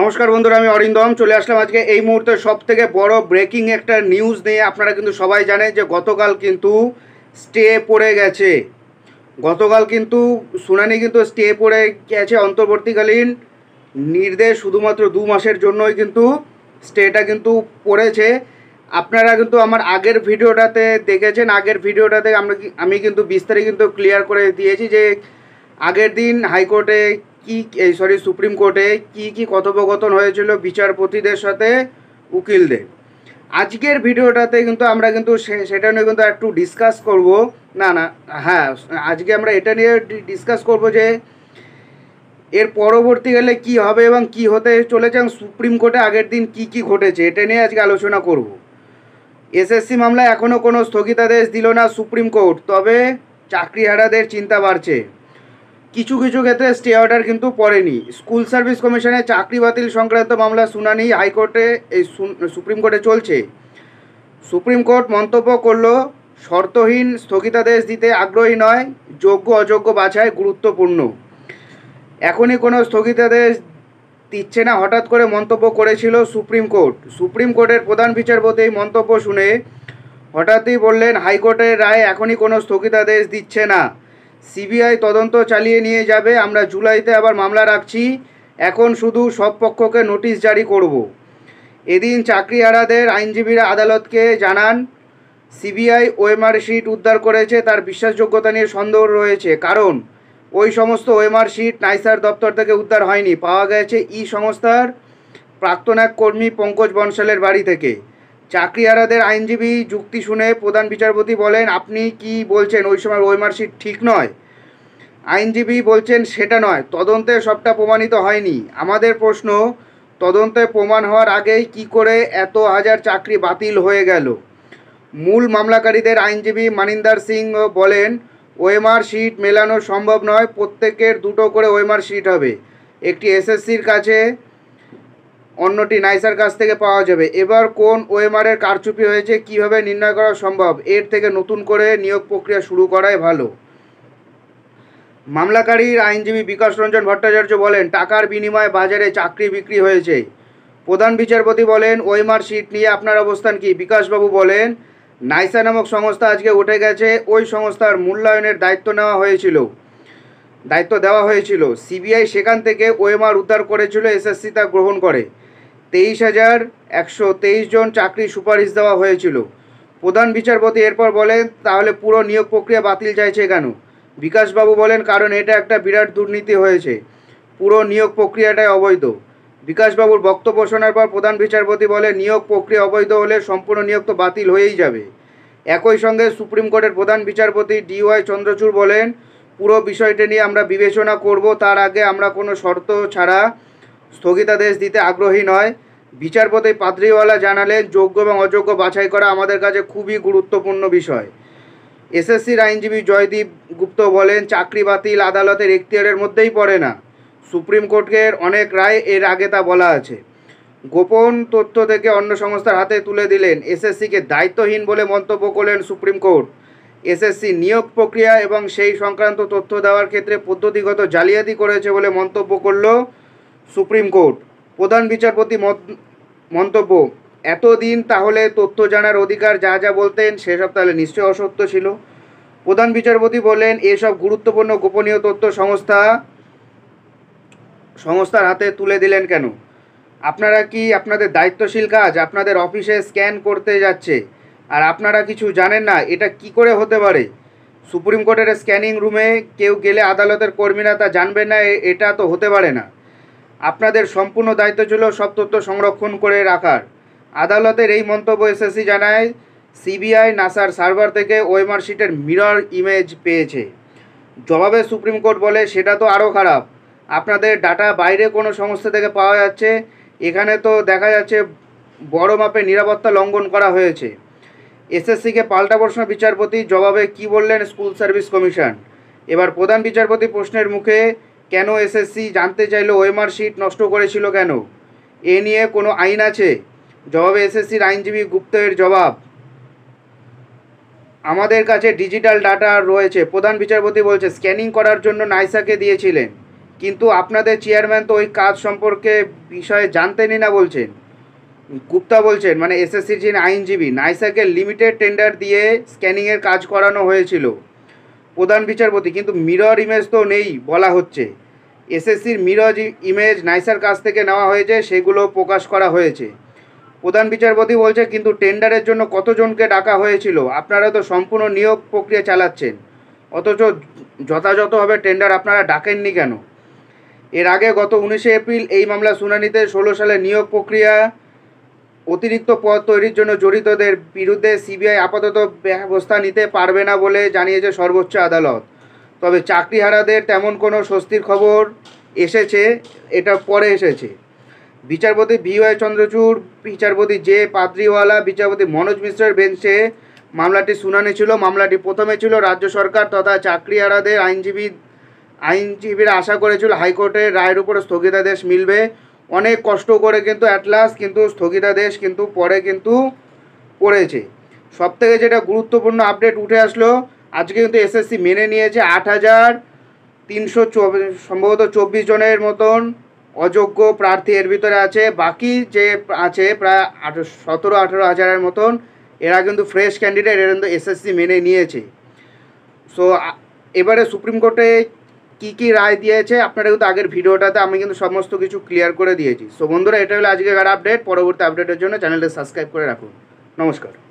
নমস্কার বন্ধুরা আমি অরিন্দম চলে আসলাম আজকে এই মুহূর্তে সব থেকে বড় ব্রেকিং একটা নিউজ নিয়ে আপনারা কিন্তু সবাই জানেন যে গতকাল কিন্তু স্টে পড়ে গেছে গতকাল কিন্তু শুনানি কিন্তু স্টে পড়ে গেছে অন্তর্বর্তীকালীন নির্দেশ শুধুমাত্র দু মাসের জন্যই কিন্তু স্টেটা কিন্তু পড়েছে আপনারা কিন্তু আমার আগের ভিডিওটাতে দেখেছেন আগের ভিডিওটাতে আমরা আমি কিন্তু বিস্তারিত কিন্তু ক্লিয়ার করে দিয়েছি যে আগের দিন হাইকোর্টে কি এই সরি সুপ্রিম কোর্টে কি কি কথোপকথন হয়েছিল বিচারপতিদের সাথে উকিলদের আজকের ভিডিওটাতে কিন্তু আমরা কিন্তু সেটা নিয়ে কিন্তু একটু ডিসকাস করব না না হ্যাঁ আজকে আমরা এটা নিয়ে ডিসকাস করব যে এর পরবর্তীকালে কি হবে এবং কি হতে চলেছে সুপ্রিম কোর্টে আগের দিন কি কি ঘটেছে এটা নিয়ে আজকে আলোচনা করব এসএসসি মামলায় এখনও কোনো স্থগিতাদেশ দিল না সুপ্রিম কোর্ট তবে চাকরিহারাদের চিন্তা বাড়ছে কিছু কিছু ক্ষেত্রে স্টে অর্ডার কিন্তু পড়েনি স্কুল সার্ভিস কমিশনে চাকরি বাতিল সংক্রান্ত মামলা শুনানি হাইকোর্টে এই সুপ্রিম কোর্টে চলছে সুপ্রিম কোর্ট মন্তব্য করল শর্তহীন স্থগিতাদেশ দিতে আগ্রহী নয় যোগ্য অযোগ্য বাছাই গুরুত্বপূর্ণ এখনই কোনো স্থগিতাদেশ দিচ্ছে না হঠাৎ করে মন্তব্য করেছিল সুপ্রিম কোর্ট সুপ্রিম কোর্টের প্রধান বিচারপতি এই মন্তব্য শুনে হঠাৎই বললেন হাইকোর্টের রায় এখনই কোনো স্থগিতাদেশ দিচ্ছে না সিবিআই তদন্ত চালিয়ে নিয়ে যাবে আমরা জুলাইতে আবার মামলা রাখছি এখন শুধু সব পক্ষকে নোটিশ জারি করব এদিন চাকরিহারাদের আইনজীবীরা আদালতকে জানান সিবিআই ওএমআর শিট উদ্ধার করেছে তার বিশ্বাসযোগ্যতা নিয়ে সন্দেহ রয়েছে কারণ ওই সমস্ত ওএমআর শিট নাইসার দপ্তর থেকে উদ্ধার হয়নি পাওয়া গেছে ই সংস্থার প্রাক্তন এক কর্মী পঙ্কজ বনশালের বাড়ি থেকে চাকরিয়ারাদের আইনজীবী যুক্তি শুনে প্রধান বিচারপতি বলেন আপনি কি বলছেন ওই সময় ওয়েমার্কশিট ঠিক নয় আইনজীবী বলছেন সেটা নয় তদন্তে সবটা প্রমাণিত হয়নি আমাদের প্রশ্ন তদন্তে প্রমাণ হওয়ার আগেই কি করে এত হাজার চাকরি বাতিল হয়ে গেল মূল মামলাকারীদের আইনজীবী মানিন্দার সিং বলেন ওএমআর শিট মেলানো সম্ভব নয় প্রত্যেকের দুটো করে ওএমআর শিট হবে একটি এসএসসির কাছে অন্যটি নাইসার কাছ থেকে পাওয়া যাবে এবার কোন ওয়েমারের কারচুপি হয়েছে কিভাবে নির্ণয় করা সম্ভব এর থেকে নতুন করে নিয়োগ প্রক্রিয়া শুরু করাই ভালো মামলাকারীর আইনজীবী বিকাশ রঞ্জন ভট্টাচার্য বলেন টাকার বিনিময়ে বাজারে চাকরি বিক্রি হয়েছে প্রধান বিচারপতি বলেন ওয়েমার সিট নিয়ে আপনার অবস্থান কি বিকাশবাবু বলেন নাইসা নামক সংস্থা আজকে উঠে গেছে ওই সংস্থার মূল্যায়নের দায়িত্ব নেওয়া হয়েছিল দায়িত্ব দেওয়া হয়েছিল সিবিআই সেখান থেকে ওএমআর উদ্ধার করেছিল এসএসসি তা গ্রহণ করে তেইশ হাজার একশো তেইশ জন চাকরি সুপারিশ দেওয়া হয়েছিল প্রধান বিচারপতি এরপর বলেন তাহলে পুরো নিয়োগ প্রক্রিয়া বাতিল চাইছে কেন বিকাশবাবু বলেন কারণ এটা একটা বিরাট দুর্নীতি হয়েছে পুরো নিয়োগ প্রক্রিয়াটাই অবৈধ বিকাশবাবুর বক্তব্য শোনার পর প্রধান বিচারপতি বলে নিয়োগ প্রক্রিয়া অবৈধ হলে সম্পূর্ণ নিয়োগ তো বাতিল হয়েই যাবে একই সঙ্গে সুপ্রিম কোর্টের প্রধান বিচারপতি ডিওয়াই চন্দ্রচূড় বলেন পুরো বিষয়টি নিয়ে আমরা বিবেচনা করব তার আগে আমরা কোনো শর্ত ছাড়া স্থগিতাদেশ দিতে আগ্রহী নয় বিচারপতি পাদ্রিওয়ালা জানালেন যোগ্য এবং অযোগ্য বাছাই করা আমাদের কাছে খুবই গুরুত্বপূর্ণ বিষয় এসএসসির আইনজীবী জয়দীপ গুপ্ত বলেন চাকরি বাতিল আদালতের এখতিয়ারের মধ্যেই পড়ে না সুপ্রিম কোর্টের অনেক রায় এর আগে তা বলা আছে গোপন তথ্য থেকে অন্য সংস্থার হাতে তুলে দিলেন এসএসসিকে দায়িত্বহীন বলে মন্তব্য করলেন সুপ্রিম কোর্ট এসএসসি নিয়োগ প্রক্রিয়া এবং সেই সংক্রান্ত তথ্য দেওয়ার ক্ষেত্রে পদ্ধতিগত জালিয়াতি করেছে বলে মন্তব্য করল সুপ্রিম কোর্ট প্রধান বিচারপতি মন্তব্য এতদিন তাহলে তথ্য জানার অধিকার যা যা বলতেন সেসব তাহলে নিশ্চয়ই অসত্য ছিল প্রধান বিচারপতি বলেন এসব গুরুত্বপূর্ণ গোপনীয় তথ্য সংস্থা সংস্থার হাতে তুলে দিলেন কেন আপনারা কি আপনাদের দায়িত্বশীল কাজ আপনাদের অফিসে স্ক্যান করতে যাচ্ছে আর আপনারা কিছু জানেন না এটা কি করে হতে পারে সুপ্রিম কোর্টের স্ক্যানিং রুমে কেউ গেলে আদালতের কর্মীরা তা জানবে না এটা তো হতে পারে না আপনাদের সম্পূর্ণ দায়িত্ব ছিল সব তথ্য সংরক্ষণ করে রাখার আদালতের এই মন্তব্য এসএসসি জানায় সিবিআই নাসার সার্ভার থেকে ওয়েমার শিটের মিরর ইমেজ পেয়েছে জবাবে সুপ্রিম কোর্ট বলে সেটা তো আরও খারাপ আপনাদের ডাটা বাইরে কোনো সংস্থা থেকে পাওয়া যাচ্ছে এখানে তো দেখা যাচ্ছে বড় মাপে নিরাপত্তা লঙ্ঘন করা হয়েছে এসএসসিকে পাল্টা প্রশ্ন বিচারপতি জবাবে কি বললেন স্কুল সার্ভিস কমিশন এবার প্রধান বিচারপতি প্রশ্নের মুখে কেন এসএসসি জানতে চাইলো ওএমআর শিট নষ্ট করেছিল কেন এ নিয়ে কোনো আইন আছে জবাবে এসএসসির আইনজীবী গুপ্তের জবাব আমাদের কাছে ডিজিটাল ডাটা রয়েছে প্রধান বিচারপতি বলছে স্ক্যানিং করার জন্য নাইসাকে দিয়েছিলেন কিন্তু আপনাদের চেয়ারম্যান তো ওই কাজ সম্পর্কে বিষয়ে জানতেনই না বলছেন গুপ্তা বলছেন মানে এসএসসির যিনি আইনজীবী নাইসাকে লিমিটেড টেন্ডার দিয়ে স্ক্যানিংয়ের কাজ করানো হয়েছিল প্রধান বিচারপতি কিন্তু মিরর ইমেজ তো নেই বলা হচ্ছে এসএসসির মিরর ইমেজ নাইসার কাছ থেকে নেওয়া হয়েছে সেগুলো প্রকাশ করা হয়েছে প্রধান বিচারপতি বলছে কিন্তু টেন্ডারের জন্য কতজনকে ডাকা হয়েছিল আপনারা তো সম্পূর্ণ নিয়োগ প্রক্রিয়া চালাচ্ছেন অথচ যথাযথভাবে টেন্ডার আপনারা ডাকেননি কেন এর আগে গত উনিশে এপ্রিল এই মামলা শুনানিতে ষোলো সালে নিয়োগ প্রক্রিয়া অতিরিক্ত পদ তৈরির জন্য জড়িতদের বিরুদ্ধে সিবিআই আপাতত ব্যবস্থা নিতে পারবে না বলে জানিয়েছে সর্বোচ্চ আদালত তবে চাকরিহারাদের তেমন কোনো স্বস্তির খবর এসেছে এটা পরে এসেছে বিচারপতি বি ওয়াই চন্দ্রচূড় বিচারপতি জে পাদ্রিওয়ালা বিচারপতি মনোজ মিশ্রের বেঞ্চে মামলাটি শুনানি ছিল মামলাটি প্রথমে ছিল রাজ্য সরকার তথা চাকরিহারাদের আইনজীবী আইনজীবীরা আশা করেছিল হাইকোর্টের রায়ের উপর স্থগিতাদেশ মিলবে অনেক কষ্ট করে কিন্তু অ্যাটলাস কিন্তু স্থগিতাদেশ কিন্তু পরে কিন্তু পড়েছে সবথেকে যেটা গুরুত্বপূর্ণ আপডেট উঠে আসলো আজকে কিন্তু এসএসসি মেনে নিয়েছে আট হাজার তিনশো সম্ভবত চব্বিশ জনের মতন অযোগ্য প্রার্থী এর ভিতরে আছে বাকি যে আছে প্রায় আঠ সতেরো আঠেরো হাজারের মতন এরা কিন্তু ফ্রেশ ক্যান্ডিডেট এরা কিন্তু এসএসসি মেনে নিয়েছে সো এবারে সুপ্রিম কোর্টে কি কি রায় দিয়েছে আপনারা কিন্তু আগের ভিডিওটাতে আমি কিন্তু সমস্ত কিছু ক্লিয়ার করে দিয়েছি সো বন্ধুরা এটা হলো আজকে আপডেট পরবর্তী আপডেটের জন্য চ্যানেলটা সাবস্ক্রাইব করে রাখুন নমস্কার